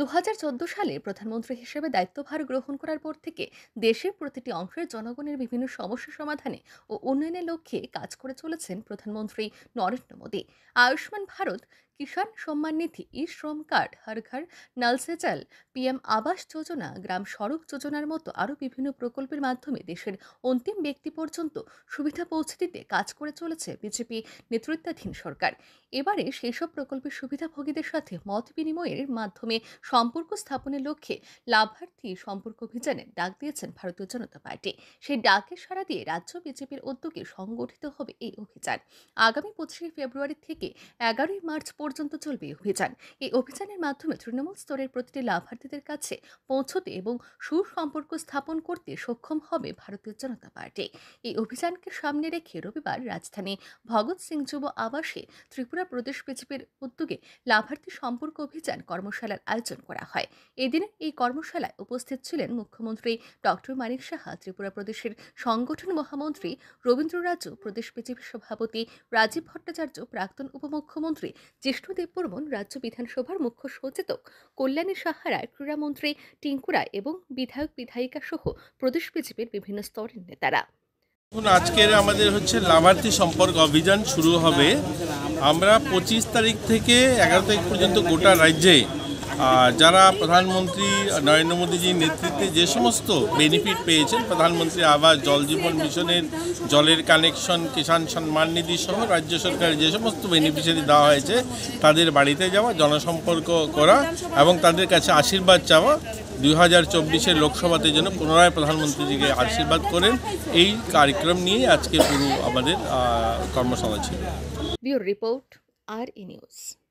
দু সালে প্রধানমন্ত্রী হিসেবে দায়িত্বভার গ্রহণ করার পর থেকে দেশের প্রতিটি অংশের জনগণের বিভিন্ন সমস্যা সমাধানে ও উন্নয়নের লক্ষ্যে কাজ করে চলেছেন প্রধানমন্ত্রী নরেন্দ্র মোদী আয়ুষ্মান ভারত কিষাণ সম্মান নিধি ই শ্রম কার্ড হর ঘর নল সেচাল পিএম আবাস যোজনা গ্রাম সড়ক যোজনার মতো আরও বিভিন্ন প্রকল্পের মাধ্যমে দেশের অন্তিম ব্যক্তি পর্যন্ত সুবিধা পৌঁছে দিতে কাজ করে চলেছে বিজেপি নেতৃত্বাধীন সরকার এবারে সেসব প্রকল্পের সুবিধাভোগীদের সাথে মত বিনিময়ের মাধ্যমে সম্পর্ক স্থাপনের লক্ষ্যে লাভার্থী সম্পর্ক অভিযানে ডাক দিয়েছেন ভারতীয় জনতা পার্টি সেই ডাকে সাড়া দিয়ে রাজ্য বিজেপির উদ্যোগে সংগঠিত হবে এই অভিযান আগামী পঁচিশে ফেব্রুয়ারি থেকে এগারোই মার্চ পর্যন্ত পর্যন্ত চলবে এই অভিযান এই অভিযানের মাধ্যমে তৃণমূল স্তরের প্রতিটি লাভার্থীদের কাছে পৌঁছতে এবং সুসম্পর্ক স্থাপন করতে সক্ষম হবে ভারতীয় জনতা পার্টি এই অভিযানকে সামনে রেখে রবিবার রাজধানী ভগৎ সিং যুব আবাসে ত্রিপুরা প্রদেশ বিজেপির উদ্যোগে লাভার্থী সম্পর্ক অভিযান কর্মশালার আয়োজন করা হয় এদিন এই কর্মশালায় উপস্থিত ছিলেন মুখ্যমন্ত্রী ডক্টর মানিক সাহা ত্রিপুরা প্রদেশের সংগঠন মহামন্ত্রী রবীন্দ্র রাজু প্রদেশ বিজেপি সভাপতি রাজীব ভট্টাচার্য প্রাক্তন উপমুখ্যমন্ত্রী যে বিষ্ণু দেববর্মন রাজ্য বিধানসভার মুখ্য সচেতক কল্যাণী সাহারায় ক্রীড়ামন্ত্রী টিঙ্কুরা এবং বিধায়ক বিধায়িকা সহ প্রদেশ বিজেপির বিভিন্ন স্তরের নেতারা আজকের আমাদের হচ্ছে লাভার্থী সম্পর্ক অভিযান শুরু হবে আমরা পঁচিশ তারিখ থেকে এগারো তারিখ পর্যন্ত গোটা রাজ্যে যারা প্রধানমন্ত্রী নরেন্দ্র মোদীজির নেতৃত্বে যে সমস্ত বেনিফিট পেয়েছেন প্রধানমন্ত্রী আবাস জল জীবন মিশনের জলের কানেকশন কিষাণ সম্মান নিধি সহ রাজ্য সরকারের যে সমস্ত বেনিফিশিয়ারি দেওয়া হয়েছে তাদের বাড়িতে যাওয়া জনসম্পর্ক করা এবং তাদের কাছে আশীর্বাদ চাওয়া দুই হাজার চব্বিশের লোকসভাতে যেন পুনরায় প্রধানমন্ত্রীজিকে আশীর্বাদ করেন এই কার্যক্রম নিয়ে আজকে পুরো আমাদের কর্মশালা ছিল রিপোর্ট আর